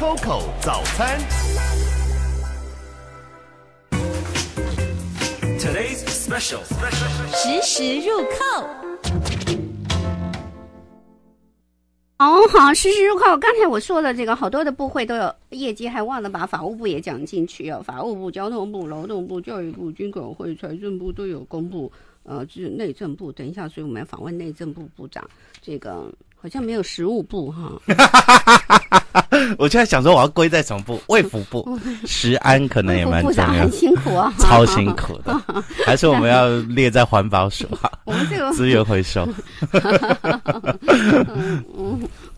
Coco 早餐，Today's special，实时入扣。哦，好，实时入扣。刚才我说的这个，好多的部会都有业绩，还忘了把法务部也讲进去。哦。法务部、交通部、劳动部、教育部、军管会、财政部都有公布。呃，是内政部，等一下，所以我们要访问内政部部长。这个。好像没有食物部哈，我就在想说我要归在什么部？卫福部、食安可能也蛮重要，很辛苦啊，超辛苦的，还是我们要列在环保署哈？我们这个资源回收，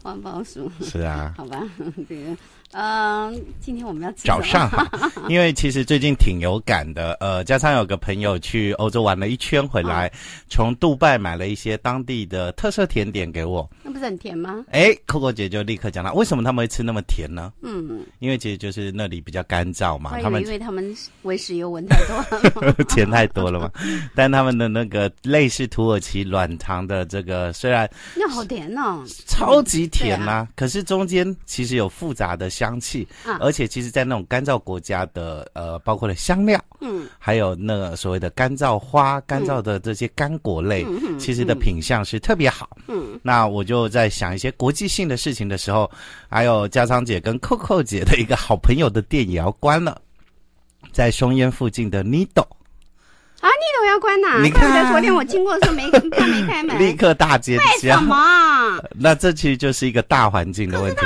环保署是啊，好吧，这个。嗯，今天我们要早上，因为其实最近挺有感的，呃，加上有个朋友去欧洲玩了一圈回来，从杜拜买了一些当地的特色甜点给我，那不是很甜吗？哎，Coco 姐就立刻讲了，为什么他们会吃那么甜呢？嗯，因为其实就是那里比较干燥嘛，他们因为他们温食油闻太多 钱太多了嘛，但他们的那个类似土耳其软糖的这个，虽然那好甜哦，超级甜啊，可是中间其实有复杂的。香气，而且其实，在那种干燥国家的，呃，包括了香料，嗯，还有那个所谓的干燥花、干燥的这些干果类，其实的品相是特别好。嗯，那我就在想一些国际性的事情的时候，还有家仓姐跟扣扣姐的一个好朋友的店也要关了，在松烟附近的 needle 啊你都要关了。你看，昨天我经过的时候没他没开门，立刻大结局。为什么？那这其实就是一个大环境的问题。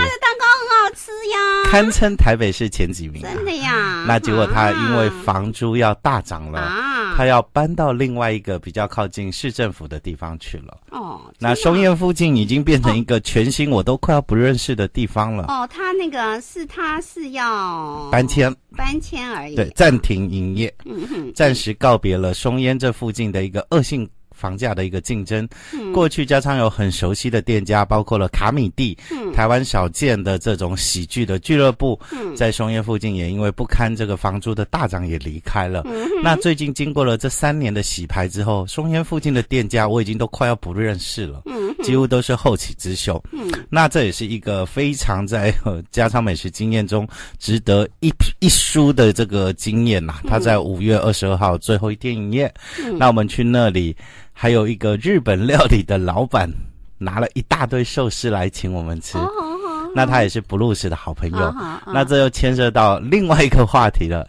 堪称台北市前几名，真的呀！那结果他因为房租要大涨了，他要搬到另外一个比较靠近市政府的地方去了。哦，那松烟附近已经变成一个全新，我都快要不认识的地方了。哦，他那个是他是要搬迁，搬迁而已，对，暂停营业，暂时告别了松烟这附近的一个恶性。房价的一个竞争，过去加仓有很熟悉的店家，包括了卡米蒂，台湾少见的这种喜剧的俱乐部，在松烟附近也因为不堪这个房租的大涨也离开了。那最近经过了这三年的洗牌之后，松烟附近的店家我已经都快要不认识了。几乎都是后起之秀，嗯，那这也是一个非常在家常 美食经验中值得一一书的这个经验呐。他在五月二十二号最后一天营业，那我们去那里，还有一个日本料理的老板拿了一大堆寿司来请我们吃，那他也是布鲁斯的好朋友，那这又牵涉到另外一个话题了，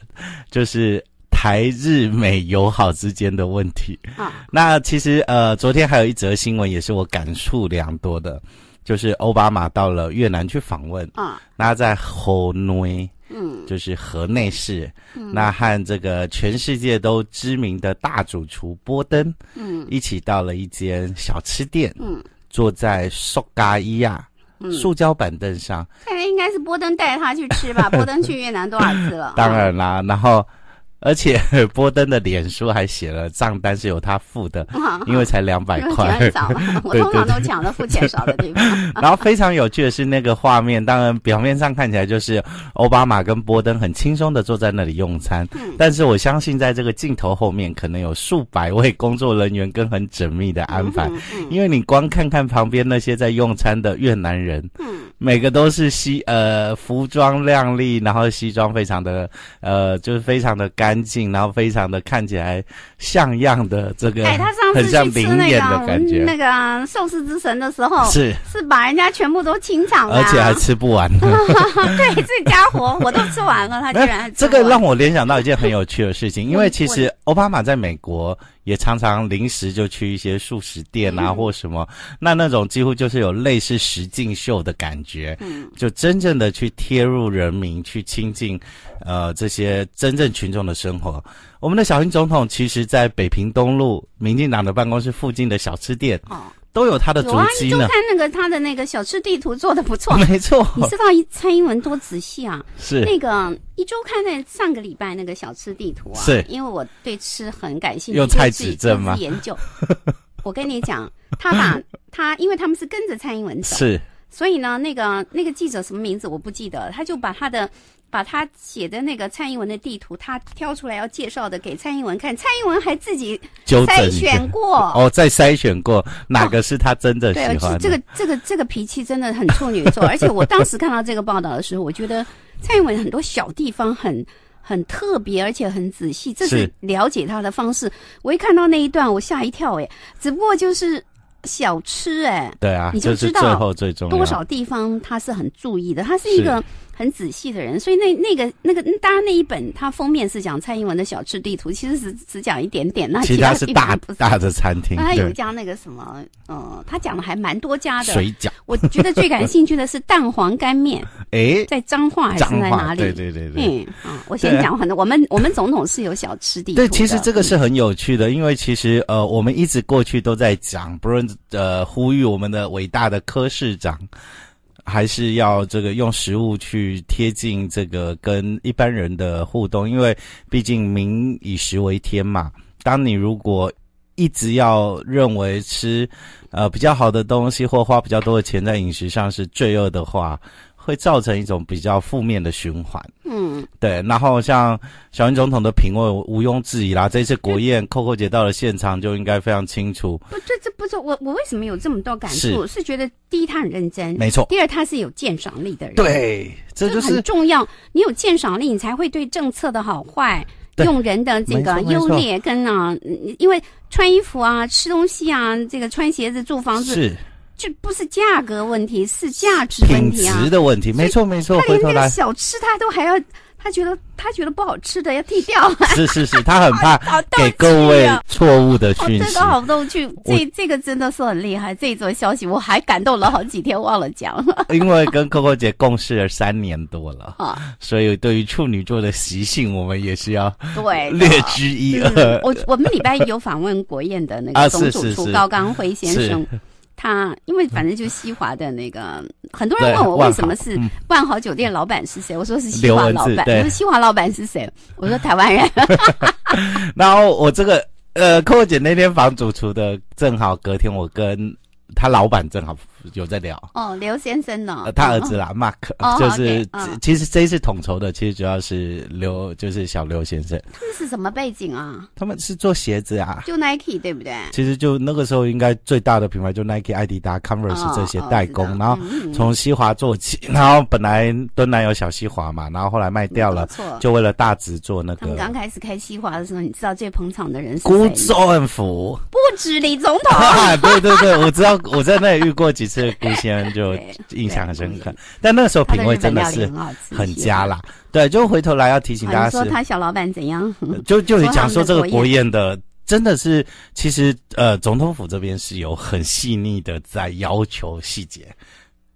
就是。台日美友好之间的问题啊，那其实呃，昨天还有一则新闻也是我感触良多的，就是奥巴马到了越南去访问啊，那在河内嗯，就是河内市，那和这个全世界都知名的大主厨波登嗯，一起到了一间小吃店嗯，坐在索嘎伊亚。塑胶板凳上，看来应该是波登带他去吃吧，波登去越南多少次了？当然啦，然后。而且 波登的脸书还写了账单是由他付的，因为才两百块，钱少 我通常都抢了付钱少的地方。然后非常有趣的是那个画面，当然表面上看起来就是奥巴马跟波登很轻松的坐在那里用餐，但是我相信在这个镜头后面可能有数百位工作人员跟很缜密的安排，因为你光看看旁边那些在用餐的越南人。每个都是西呃服装靓丽，然后西装非常的呃就是非常的干净，然后非常的看起来像样的这个，哎，他上次感觉。那个那个寿司之神的时候，是是把人家全部都清场了，而且还吃不完。对，这家伙我都吃完了，他居然这个让我联想到一件很有趣的事情，因为其实奥巴马在美国。也常常临时就去一些素食店啊，或什么，那那种几乎就是有类似实境秀的感觉，嗯，就真正的去贴入人民，去亲近，呃，这些真正群众的生活。我们的小英总统其实在北平东路民进党的办公室附近的小吃店。都有他的足迹呢。一周刊那个他的那个小吃地图做的不错，没错。你知道蔡英文多仔细啊？是那个一周刊在上个礼拜那个小吃地图啊，是，因为我对吃很感兴趣，自己研究。我跟你讲，他把他，因为他们是跟着蔡英文走。是。所以呢，那个那个记者什么名字我不记得，他就把他的，把他写的那个蔡英文的地图，他挑出来要介绍的给蔡英文看，蔡英文还自己筛选过。哦，再筛选过哪个是他真的喜欢？这个这个这个脾气真的很处女座，而且我当时看到这个报道的时候，我觉得蔡英文很多小地方很很特别，而且很仔细，这是了解他的方式。我一看到那一段，我吓一跳，哎，只不过就是。小吃，哎，对啊，知道最后最重要多少地方，他是很注意的，他是一个。很仔细的人，所以那那个那个当然那一本，它封面是讲蔡英文的小吃地图，其实只只讲一点点。那其他是大大的餐厅。他有一家那个什么，嗯，他讲的还蛮多家的。水饺。我觉得最感兴趣的是蛋黄干面。哎，在彰化还是在哪里？对对对对。嗯，我先讲很多。我们我们总统是有小吃地图。对，其实这个是很有趣的，因为其实呃，我们一直过去都在讲，不论呃，呼吁我们的伟大的柯市长。还是要这个用食物去贴近这个跟一般人的互动，因为毕竟民以食为天嘛。当你如果一直要认为吃呃比较好的东西或花比较多的钱在饮食上是罪恶的话。会造成一种比较负面的循环。嗯，对。然后像小英总统的评论，毋庸置疑啦。这次国宴，扣扣姐到了现场就应该非常清楚。不，这这不是我，我为什么有这么多感触？是觉得第一，他很认真，没错。第二，他是有鉴赏力的人，对，这很重要。你有鉴赏力，你才会对政策的好坏、用人的这个优劣跟啊，因为穿衣服啊、吃东西啊、这个穿鞋子、住房子是。就不是价格问题，是价值问题啊！品质的问题，没错没错。回头来，小吃他都还要，他觉得他觉得不好吃的要剔掉。是是是，他很怕 给各位错误的讯息。好逗趣，这这个真的是很厉害。这一则消息我还感动了好几天，忘了讲了。因为跟 Coco 姐共事了三年多了 啊，所以对于处女座的习性，我们也是要对略知一二。我我们礼拜一有访问国宴的那个总主厨高刚辉先生。他，因为反正就西华的那个，很多人问我为什么是万豪酒店老板是谁？我说是西华老板。我说西华老板是谁？我说台湾人。然后我这个呃，寇姐那天房主厨的，正好隔天我跟他老板正好。有在聊哦，刘先生哦，他儿子啦，Mark，就是其实这一次统筹的，其实主要是刘，就是小刘先生。他们是什么背景啊？他们是做鞋子啊，就 Nike 对不对？其实就那个时候应该最大的品牌就 Nike、Adidas、Converse 这些代工，然后从西华做起，然后本来本南有小西华嘛，然后后来卖掉了，就为了大直做那个。他们刚开始开西华的时候，你知道最捧场的人是谁？辜正福，不止李总统。对对对，我知道，我在那里遇过几次。这个顾先生就印象很深刻，但那个时候品味真的是很佳啦。对，就回头来要提醒大家，说他小老板怎样？就就你讲说这个国宴的，真的是其实呃，总统府这边是有很细腻的在要求细节，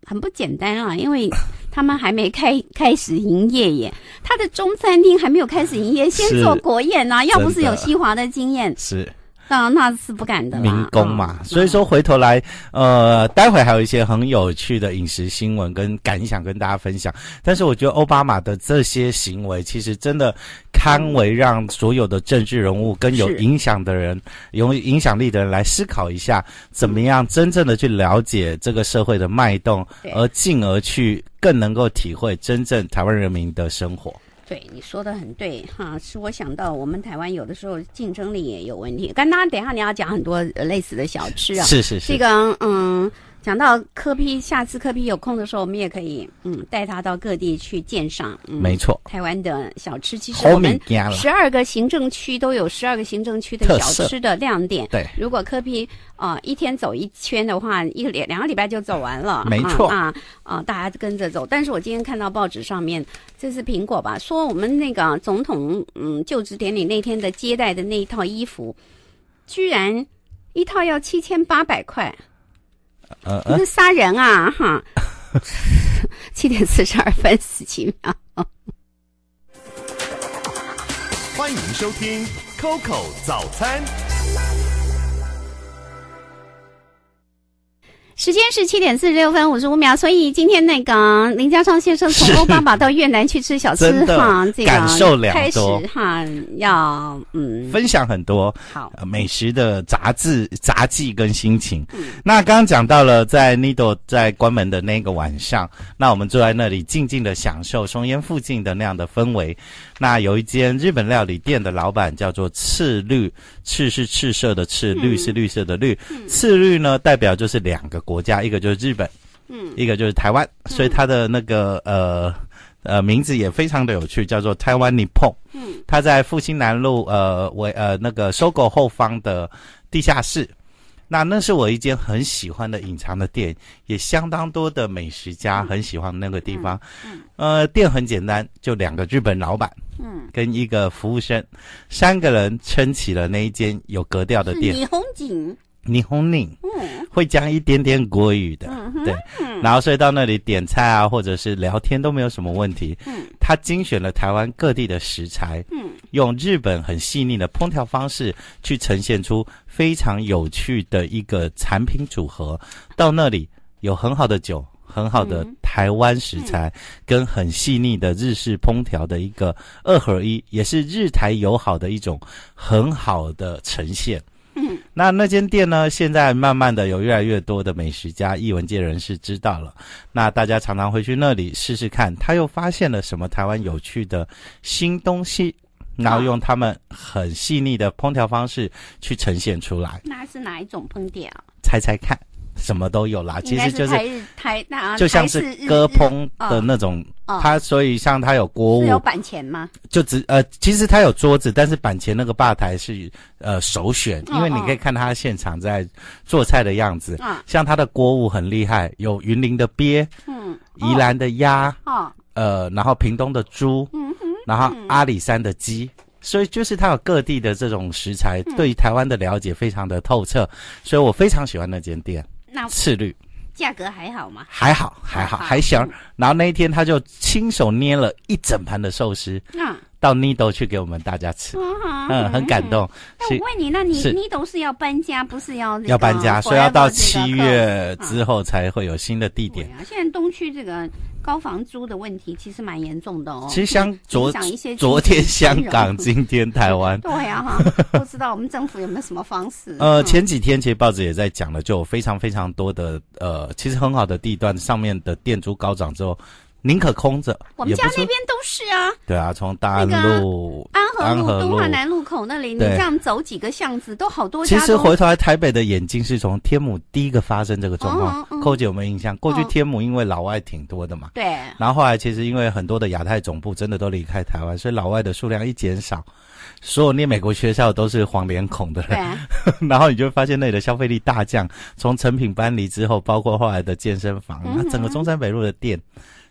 很不简单啊，因为他们还没开开始营业耶，他的中餐厅还没有开始营业，先做国宴呐。要不是有西华的经验，是。那那是不敢的，民工嘛。所以说，回头来，呃，待会还有一些很有趣的饮食新闻跟感想跟大家分享。但是我觉得奥巴马的这些行为，其实真的堪为让所有的政治人物跟有影响的人、有影响力的人来思考一下，怎么样真正的去了解这个社会的脉动，而进而去更能够体会真正台湾人民的生活。对，你说的很对哈，是我想到我们台湾有的时候竞争力也有问题。刚刚等一下你要讲很多类似的小吃啊，是是是，这个嗯。讲到柯批，下次柯批有空的时候，我们也可以嗯带他到各地去鉴赏。没错，台湾的小吃其实我们十二个行政区都有十二个行政区的小吃的亮点。对，如果柯批啊一天走一圈的话，一个两两个礼拜就走完了。没错啊啊，大家跟着走。但是我今天看到报纸上面，这是苹果吧？说我们那个总统嗯就职典礼那天的接待的那一套衣服，居然一套要七千八百块。那仨人啊，哈，七点四十二分十七秒，欢迎收听 COCO 早餐。时间是七点四十六分五十五秒，所以今天那个林家昌先生从欧巴马到越南去吃小吃哈，这个感受开始哈，要嗯分享很多好美食的杂志杂技跟心情。那刚刚讲到了在那朵在关门的那个晚上，那我们坐在那里静静的享受松烟附近的那样的氛围。那有一间日本料理店的老板叫做赤绿，赤是赤色的赤，绿是绿色的绿，赤绿呢代表就是两个。国家一个就是日本，嗯，一个就是台湾，所以它的那个呃呃名字也非常的有趣，叫做台湾你碰嗯，它在复兴南路呃我呃那个收购后方的地下室，那那是我一间很喜欢的隐藏的店，也相当多的美食家很喜欢那个地方。嗯，呃，店很简单，就两个日本老板，嗯，跟一个服务生，三个人撑起了那一间有格调的店。李红景。霓虹宁会讲一点点国语的，对，然后所以到那里点菜啊，或者是聊天都没有什么问题。他精选了台湾各地的食材，用日本很细腻的烹调方式去呈现出非常有趣的一个产品组合。到那里有很好的酒，很好的台湾食材，跟很细腻的日式烹调的一个二合一，也是日台友好的一种很好的呈现。那那间店呢？现在慢慢的有越来越多的美食家、艺文界人士知道了。那大家常常会去那里试试看，他又发现了什么台湾有趣的新东西，然后用他们很细腻的烹调方式去呈现出来。那是哪一种烹调？猜猜看。什么都有啦，其实就是台那，就像是割烹的那种。他所以像他有锅物，有板前吗？就只呃，其实他有桌子，但是板前那个吧台是呃首选，因为你可以看他现场在做菜的样子。像他的锅物很厉害，有云林的鳖，嗯，宜兰的鸭，啊，呃，然后屏东的猪，嗯哼，然后阿里山的鸡，所以就是他有各地的这种食材，对台湾的了解非常的透彻，所以我非常喜欢那间店。次绿，价格还好吗？还好，还好，还行。然后那一天，他就亲手捏了一整盘的寿司。到 needle 去给我们大家吃，嗯，很感动。那我问你，那你 needle 是要搬家，不是要要搬家，所以要到七月之后才会有新的地点。现在东区这个高房租的问题其实蛮严重的哦。其实像昨昨天香港，今天台湾，对呀哈，不知道我们政府有没有什么方式？呃，前几天其实报纸也在讲了，就有非常非常多的呃，其实很好的地段上面的店租高涨之后。宁可空着，我们家那边都是啊。对啊，从大安路、安和路、东华南路口那里，你这样走几个巷子，都好多家。其实回头来，台北的眼睛是从天母第一个发生这个状况。寇姐有没有印象？过去天母因为老外挺多的嘛。对。然后后来其实因为很多的亚太总部真的都离开台湾，所以老外的数量一减少，所有念美国学校都是黄脸孔的人。对。然后你就发现那里的消费力大降。从成品搬离之后，包括后来的健身房，那整个中山北路的店。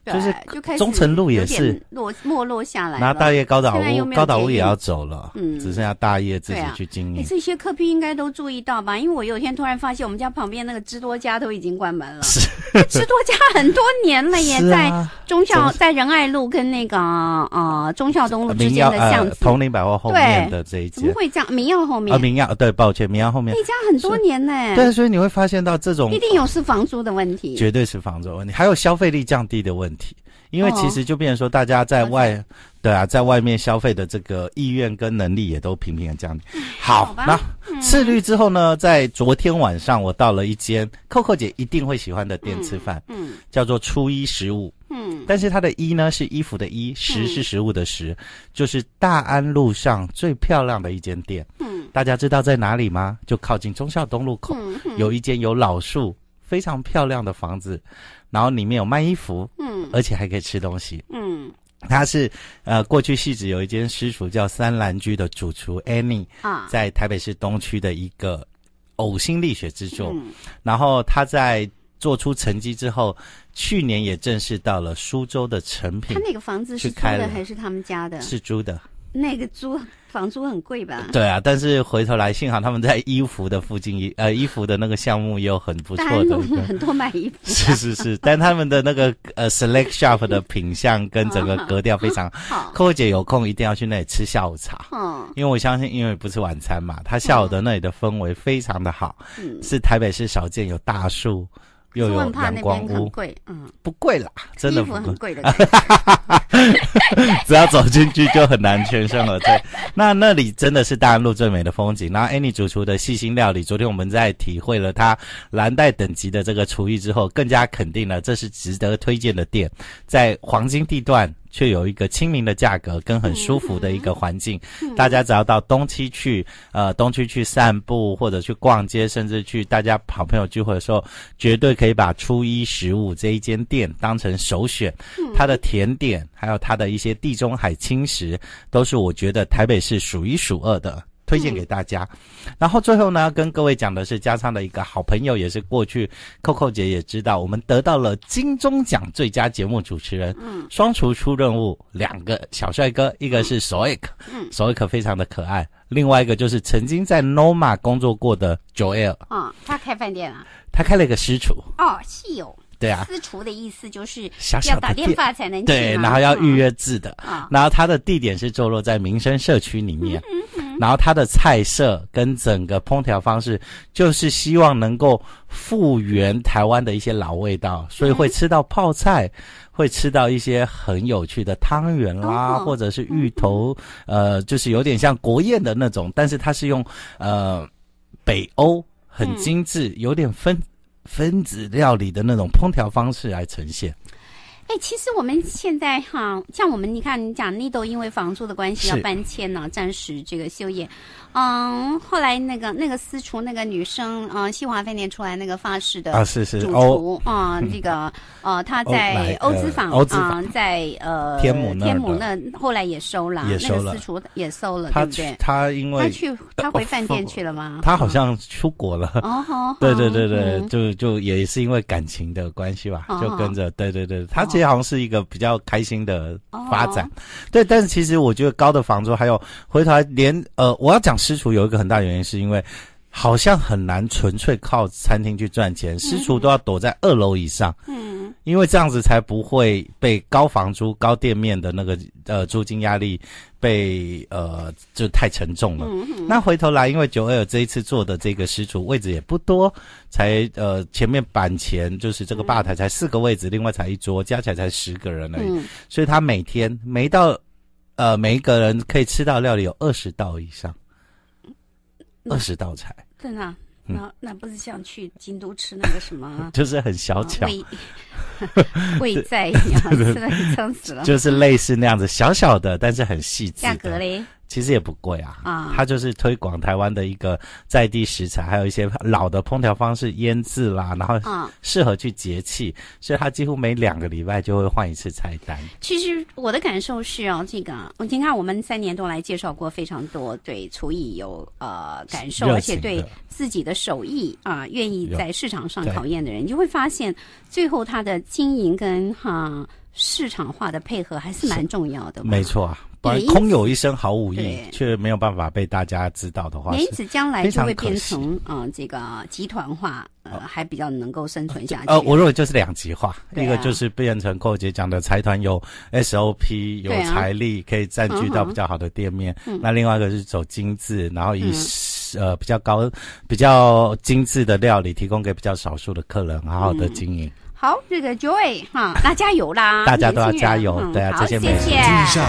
就是中诚路也是落没落下来，那大业高岛屋高岛屋也要走了，嗯，只剩下大业自己去经营。这些客批应该都注意到吧？因为我有一天突然发现，我们家旁边那个知多家都已经关门了。是，知多家很多年了耶，在中校在仁爱路跟那个呃中校东路之间的巷子，铜陵百货后面的这一节。怎么会降，民耀后面？啊，民耀对，抱歉，民耀后面那家很多年呢。对，所以你会发现到这种一定有是房租的问题，绝对是房租问题，还有消费力降低的问。题。问题，因为其实就变成说，大家在外，对啊，在外面消费的这个意愿跟能力也都平平的这样。好，那次绿之后呢，在昨天晚上，我到了一间扣扣姐一定会喜欢的店吃饭，叫做初一十五。嗯，但是它的“一”呢是衣服的“一”，“十”是食物的“十”，就是大安路上最漂亮的一间店。嗯，大家知道在哪里吗？就靠近忠孝东路口，有一间有老树、非常漂亮的房子，然后里面有卖衣服。而且还可以吃东西。嗯，他是呃，过去戏子有一间私厨叫三兰居的主厨 Annie 啊，在台北市东区的一个呕心沥血之作。然后他在做出成绩之后，去年也正式到了苏州的成品。他那个房子是租的还是他们家的？是租的。那个租房租很贵吧？对啊，但是回头来，幸好他们在衣服的附近，呃，衣服的那个项目也有很不错的，很多买衣服。是是是，但他们的那个呃，select shop 的品相跟整个格调非常。好。客姐有空一定要去那里吃下午茶，嗯，因为我相信，因为不是晚餐嘛，他下午的那里的氛围非常的好，是台北市少见有大树。又有阳光屋，很贵，嗯，不贵啦，真的不贵的，只要走进去就很难全身而退。那那里真的是大安路最美的风景，那 Annie 主厨的细心料理，昨天我们在体会了他蓝带等级的这个厨艺之后，更加肯定了这是值得推荐的店，在黄金地段。却有一个亲民的价格跟很舒服的一个环境，大家只要到东区去，呃，东区去散步或者去逛街，甚至去大家好朋友聚会的时候，绝对可以把初一十五这一间店当成首选。它的甜点还有它的一些地中海轻食，都是我觉得台北市数一数二的。推荐给大家，然后最后呢，跟各位讲的是加昌的一个好朋友，也是过去，Coco 姐也知道，我们得到了金钟奖最佳节目主持人。嗯，双厨出任务，两个小帅哥，一个是 s o e k 嗯 s o e k 非常的可爱，另外一个就是曾经在 n o m a 工作过的 Joel。啊，他开饭店啊？他开了一个私厨。哦，私有。对啊。私厨的意思就是要打电话才能对，然后要预约制的，然后他的地点是坐落在民生社区里面。嗯、然后它的菜色跟整个烹调方式，就是希望能够复原台湾的一些老味道，所以会吃到泡菜，会吃到一些很有趣的汤圆啦，或者是芋头，呃，就是有点像国宴的那种，但是它是用呃北欧很精致、有点分分子料理的那种烹调方式来呈现。哎，其实我们现在哈，像我们你看，你讲丽豆因为房租的关系要搬迁了，暂时这个休业。嗯，后来那个那个私厨那个女生，嗯，西华饭店出来那个法式的啊，是是主厨啊，那个呃，她在欧资坊啊，在呃天母天母那后来也收了，也收了私厨也收了，对对，他因为他去他回饭店去了吗？他好像出国了，哦，对对对对，就就也是因为感情的关系吧，就跟着，对对对，他去。好像是一个比较开心的发展，对。但是其实我觉得高的房租还有回头连呃，我要讲私厨有一个很大原因是因为好像很难纯粹靠餐厅去赚钱，私厨都要躲在二楼以上。嗯。因为这样子才不会被高房租、高店面的那个呃租金压力被呃就太沉重了。那回头来，因为九二这一次做的这个食厨位置也不多，才呃前面板前就是这个吧台才四个位置，另外才一桌，加起来才十个人而已。所以他每天每到呃每一个人可以吃到料理有二十道以上，二十道菜。真的？那那不是想去京都吃那个什么？就是很小巧。贵 在一样，真的 撑死了，就是类似那样子，小小的，但是很细致。价格嘞？其实也不贵啊，啊，它就是推广台湾的一个在地食材，还有一些老的烹调方式，腌制啦，然后适合去节气，所以它几乎每两个礼拜就会换一次菜单。其实我的感受是哦，这个你看，我们三年多来介绍过非常多对厨艺有呃感受，而且对自己的手艺啊愿意在市场上考验的人，你就会发现最后他的经营跟哈。市场化的配合还是蛮重要的，没错。不然空有一身好武艺，却没有办法被大家知道的话，因此将来就会变成啊，这个集团化，呃，还比较能够生存下去。呃，我认为就是两极化，一个就是变成寇杰讲的财团有 SOP，有财力可以占据到比较好的店面，那另外一个是走精致，然后以呃比较高、比较精致的料理提供给比较少数的客人，好好的经营。好，这个 Joy 哈，那加油啦！大家都要加油，对啊，这些明谢一